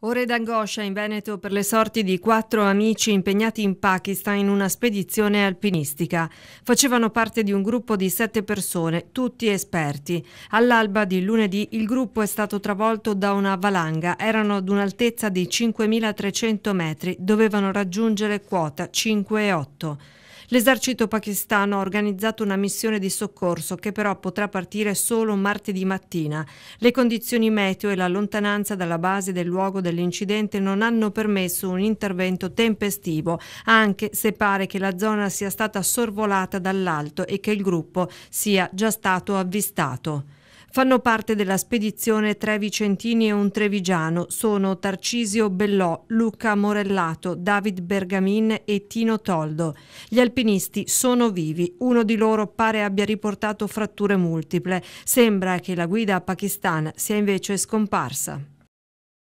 Ore d'angoscia in Veneto per le sorti di quattro amici impegnati in Pakistan in una spedizione alpinistica. Facevano parte di un gruppo di sette persone, tutti esperti. All'alba di lunedì il gruppo è stato travolto da una valanga. Erano ad un'altezza di 5.300 metri, dovevano raggiungere quota 5,8. L'esercito pakistano ha organizzato una missione di soccorso che però potrà partire solo martedì mattina. Le condizioni meteo e la lontananza dalla base del luogo dell'incidente non hanno permesso un intervento tempestivo, anche se pare che la zona sia stata sorvolata dall'alto e che il gruppo sia già stato avvistato. Fanno parte della spedizione tre vicentini e un trevigiano, sono Tarcisio Bellò, Luca Morellato, David Bergamin e Tino Toldo. Gli alpinisti sono vivi, uno di loro pare abbia riportato fratture multiple. Sembra che la guida a Pakistan sia invece scomparsa.